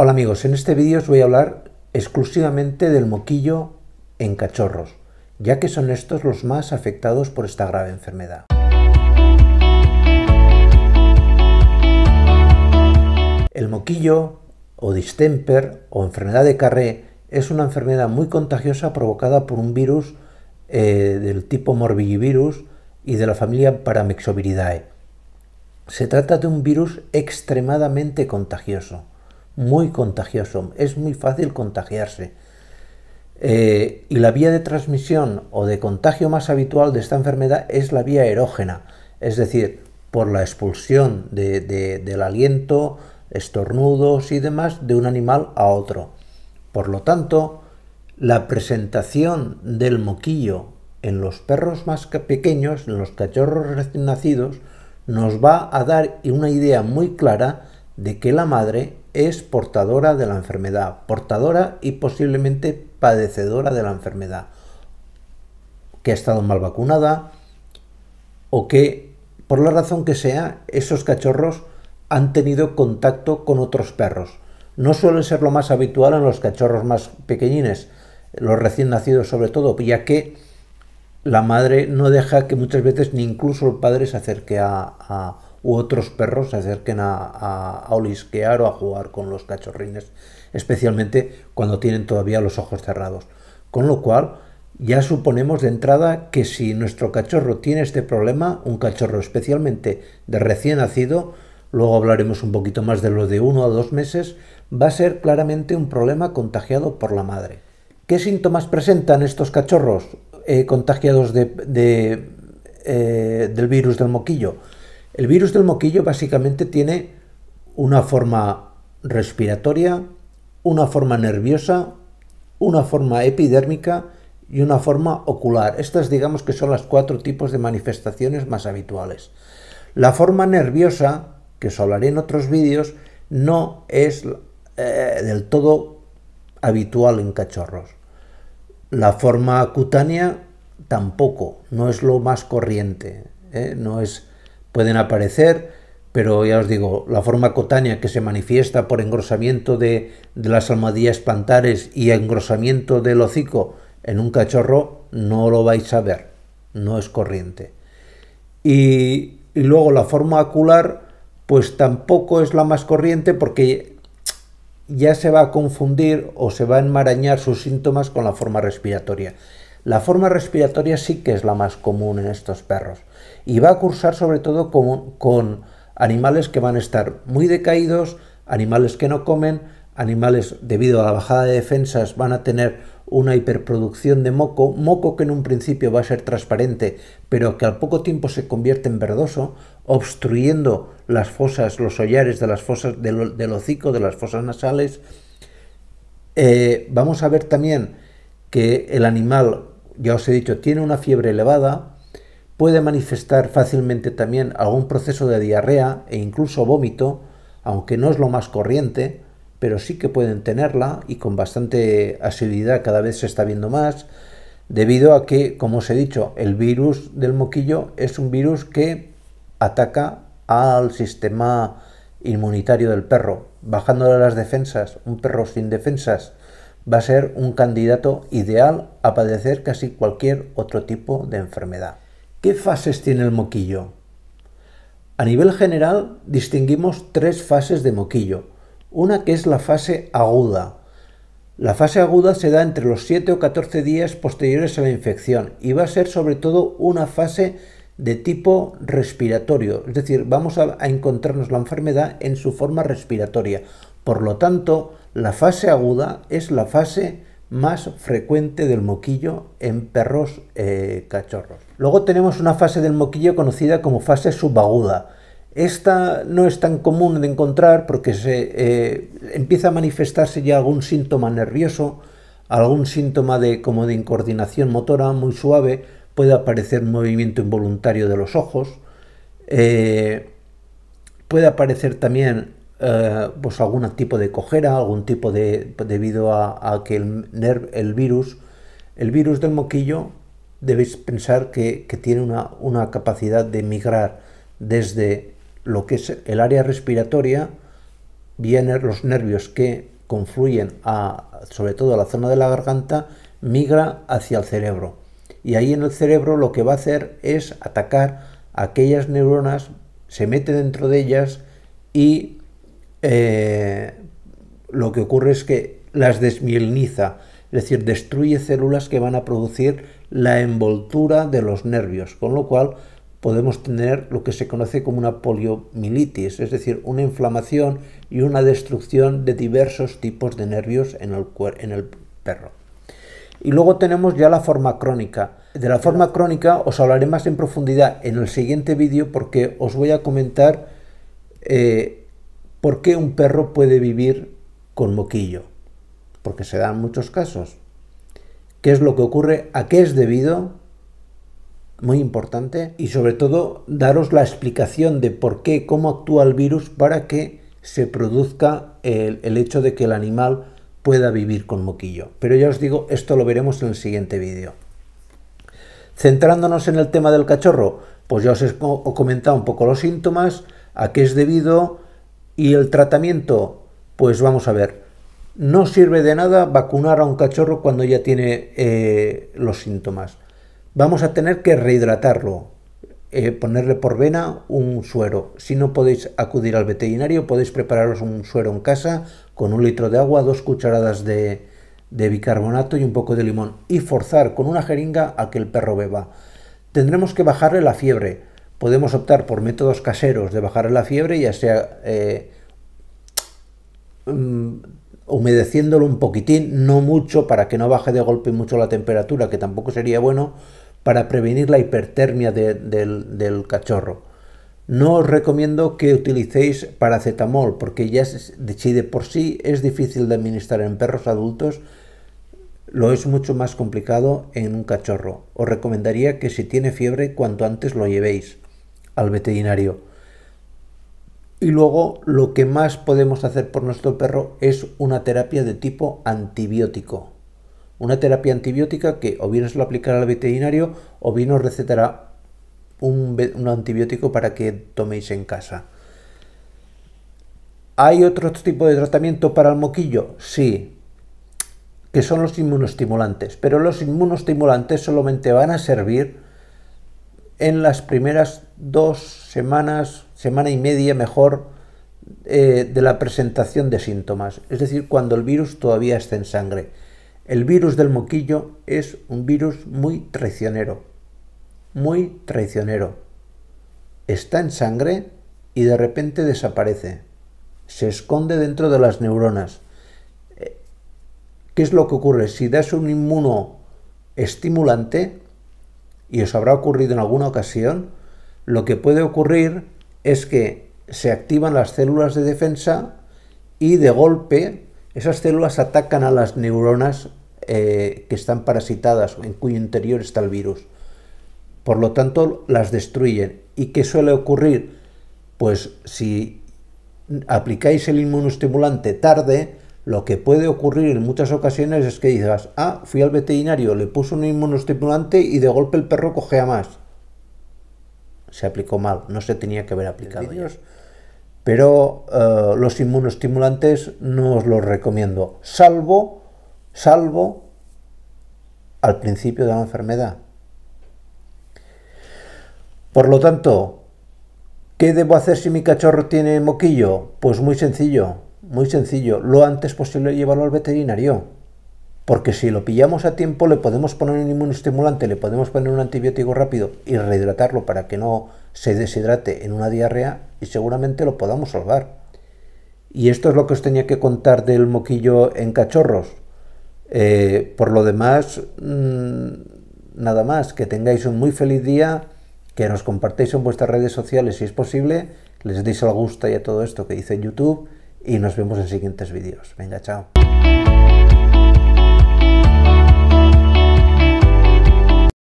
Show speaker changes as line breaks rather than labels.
Hola amigos, en este vídeo os voy a hablar exclusivamente del moquillo en cachorros, ya que son estos los más afectados por esta grave enfermedad. El moquillo o distemper o enfermedad de Carré es una enfermedad muy contagiosa provocada por un virus eh, del tipo morbillivirus y de la familia Paramyxoviridae. Se trata de un virus extremadamente contagioso muy contagioso, es muy fácil contagiarse. Eh, y la vía de transmisión o de contagio más habitual de esta enfermedad es la vía erógena, es decir, por la expulsión del aliento, estornudos y demás de un animal a otro. Por lo tanto, la presentación del moquillo en los perros más pequeños, en los cachorros recién nacidos, nos va a dar una idea muy clara de que la madre es portadora de la enfermedad, portadora y posiblemente padecedora de la enfermedad, que ha estado mal vacunada o que, por la razón que sea, esos cachorros han tenido contacto con otros perros. No suelen ser lo más habitual en los cachorros más pequeñines, los recién nacidos sobre todo, ya que la madre no deja que muchas veces ni incluso el padre se acerque a, a u otros perros se acerquen a, a, olisquear o a jugar con los cachorrines, especialmente cuando tienen todavía los ojos cerrados. Con lo cual, ya suponemos de entrada que si nuestro cachorro tiene este problema, un cachorro especialmente de recién nacido, luego hablaremos un poquito más de lo de uno a dos meses, va a ser claramente un problema contagiado por la madre. ¿Qué síntomas presentan estos cachorros eh, contagiados eh, del virus del moquillo? El virus del moquillo básicamente tiene una forma respiratoria, una forma nerviosa, una forma epidérmica y una forma ocular. Estas digamos que son las cuatro tipos de manifestaciones más habituales. La forma nerviosa, que os hablaré en otros vídeos, no es eh, del todo habitual en cachorros. La forma cutánea tampoco, no es lo más corriente, eh, no es pueden aparecer, pero ya os digo, la forma cutánea que se manifiesta por engrosamiento de, las almohadillas plantares y engrosamiento del hocico en un cachorro no lo vais a ver, no es corriente. y luego la forma ocular pues tampoco es la más corriente porque ya se va a confundir o se va a enmarañar sus síntomas con la forma respiratoria. La forma respiratoria sí que es la más común en estos perros y va a cursar sobre todo con, animales que van a estar muy decaídos, animales que no comen, animales debido a la bajada de defensas van a tener una hiperproducción de moco, moco que en un principio va a ser transparente, pero que al poco tiempo se convierte en verdoso, obstruyendo las fosas, los hollares de las fosas del, hocico, de las fosas nasales. Eh, vamos a ver también que el animal ya os he dicho, tiene una fiebre elevada, puede manifestar fácilmente también algún proceso de diarrea e incluso vómito, aunque no es lo más corriente, pero sí que pueden tenerla y con bastante asiduidad cada vez se está viendo más, debido a que, como os he dicho, el virus del moquillo es un virus que ataca al sistema inmunitario del perro, bajándole las defensas, un perro sin defensas va a ser un candidato ideal a padecer casi cualquier otro tipo de enfermedad. ¿Qué fases tiene el moquillo? A nivel general distinguimos tres fases de moquillo. Una que es la fase aguda. La fase aguda se da entre los 7 o 14 días posteriores a la infección y va a ser sobre todo una fase de tipo respiratorio, es decir, vamos a, encontrarnos la enfermedad en su forma respiratoria. Por lo tanto, la fase aguda es la fase más frecuente del moquillo en perros eh, cachorros. Luego tenemos una fase del moquillo conocida como fase subaguda. Esta no es tan común de encontrar porque se, eh, empieza a manifestarse ya algún síntoma nervioso, algún síntoma de, como de incoordinación motora muy suave, puede aparecer movimiento involuntario de los ojos, eh, puede aparecer también eh, pues, algún tipo de cojera, algún tipo de... debido a, que el, el virus, el virus del moquillo, debéis pensar que, tiene una, capacidad de migrar desde lo que es el área respiratoria, vienen los nervios que confluyen sobre todo a la zona de la garganta, migra hacia el cerebro y ahí en el cerebro lo que va a hacer es atacar aquellas neuronas, se mete dentro de ellas y eh, lo que ocurre es que las desmieliniza, es decir, destruye células que van a producir la envoltura de los nervios, con lo cual podemos tener lo que se conoce como una poliomielitis, es decir, una inflamación y una destrucción de diversos tipos de nervios en el, en el perro. Y luego tenemos ya la forma crónica. De la forma crónica os hablaré más en profundidad en el siguiente vídeo porque os voy a comentar eh, por qué un perro puede vivir con moquillo. Porque se dan muchos casos. ¿Qué es lo que ocurre? ¿A qué es debido? Muy importante. Y sobre todo daros la explicación de por qué, cómo actúa el virus para que se produzca el, el hecho de que el animal pueda vivir con moquillo. Pero ya os digo, esto lo veremos en el siguiente vídeo. Centrándonos en el tema del cachorro, pues ya os he comentado un poco los síntomas, a qué es debido y el tratamiento. Pues vamos a ver, no sirve de nada vacunar a un cachorro cuando ya tiene eh, los síntomas. Vamos a tener que rehidratarlo, eh, ponerle por vena un suero. Si no podéis acudir al veterinario, podéis prepararos un suero en casa con un litro de agua, dos cucharadas de, bicarbonato y un poco de limón y forzar con una jeringa a que el perro beba. Tendremos que bajarle la fiebre. Podemos optar por métodos caseros de bajarle la fiebre, ya sea eh, mm, humedeciéndolo un poquitín, no mucho, para que no baje de golpe mucho la temperatura, que tampoco sería bueno, para prevenir la hipertermia del, cachorro. No os recomiendo que utilicéis paracetamol porque ya se si por sí es difícil de administrar en perros adultos, lo es mucho más complicado en un cachorro. Os recomendaría que si tiene fiebre cuanto antes lo llevéis al veterinario. Y luego lo que más podemos hacer por nuestro perro es una terapia de tipo antibiótico una terapia antibiótica que o bien os lo aplicará el veterinario o bien os recetará un, antibiótico para que toméis en casa. ¿Hay otro tipo de tratamiento para el moquillo? Sí, que son los inmunostimulantes, pero los inmunostimulantes solamente van a servir en las primeras dos semanas, semana y media mejor, eh, de la presentación de síntomas, es decir, cuando el virus todavía está en sangre. El virus del moquillo es un virus muy traicionero, muy traicionero. Está en sangre y de repente desaparece. Se esconde dentro de las neuronas. Eh, ¿Qué es lo que ocurre? Si das un inmuno estimulante y eso habrá ocurrido en alguna ocasión, lo que puede ocurrir es que se activan las células de defensa y de golpe esas células atacan a las neuronas eh, que están parasitadas, en cuyo interior está el virus. Por lo tanto, las destruyen. ¿Y qué suele ocurrir? Pues si aplicáis el inmunostimulante tarde, lo que puede ocurrir en muchas ocasiones es que digas, ah, fui al veterinario, le puso un inmunostimulante y de golpe el perro cogea más. Se aplicó mal, no se tenía que haber aplicado pero eh, los inmunostimulantes no os los recomiendo, salvo, salvo al principio de la enfermedad. Por lo tanto, ¿qué debo hacer si mi cachorro tiene moquillo? Pues muy sencillo, muy sencillo, lo antes posible llevarlo al veterinario porque si lo pillamos a tiempo le podemos poner un inmunostimulante, le podemos poner un antibiótico rápido y rehidratarlo para que no se deshidrate en una diarrea y seguramente lo podamos salvar. Y esto es lo que os tenía que contar del moquillo en cachorros. Eh, por lo demás, mm, nada más, que tengáis un muy feliz día, que nos compartáis en vuestras redes sociales si es posible, les deis al gusto y a todo esto que hice en YouTube y nos vemos en siguientes vídeos. Venga, chao.